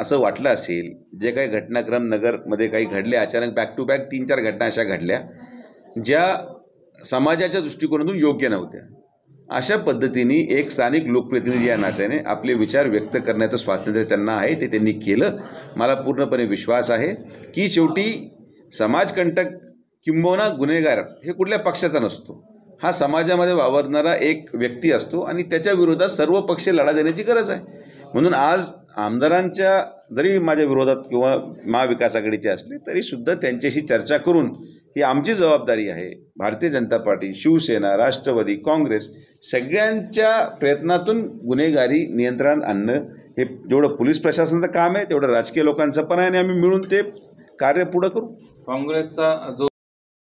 असं वाटलं असेल जे काही घटनाक्रम नगरमध्ये काही घडले अचानक बॅक टू बॅक तीन चार घटना अशा घडल्या ज्या समाजाच्या दृष्टिकोनातून योग्य नव्हत्या अशा पद्धतीने एक स्थानिक लोकप्रतिनिधी या नात्याने आपले विचार व्यक्त करण्याचं स्वातंत्र्य त्यांना आहे ते त्यांनी केलं मला पूर्णपणे विश्वास आहे की शेवटी समाजकंटक किंबहुना गुन्हेगार हे कुठल्या पक्षाचा नसतो हा समाजामध्ये वावरणारा एक व्यक्ती असतो आणि त्याच्या विरोधात सर्व पक्ष लढा देण्याची गरज आहे म्हणून आज आमदारांच्या जरी माझ्या विरोधात किंवा महाविकास आघाडीचे असले तरीसुद्धा त्यांच्याशी चर्चा करून ही आमची जबाबदारी आहे भारतीय जनता पार्टी शिवसेना राष्ट्रवादी काँग्रेस सगळ्यांच्या प्रयत्नातून गुन्हेगारी नियंत्रण आणणं हे जेवढं पोलीस प्रशासनाचं काम आहे तेवढं राजकीय लोकांचं पण आहे आणि आम्ही मिळून ते कार्य पुढं करू काँग्रेसचा जो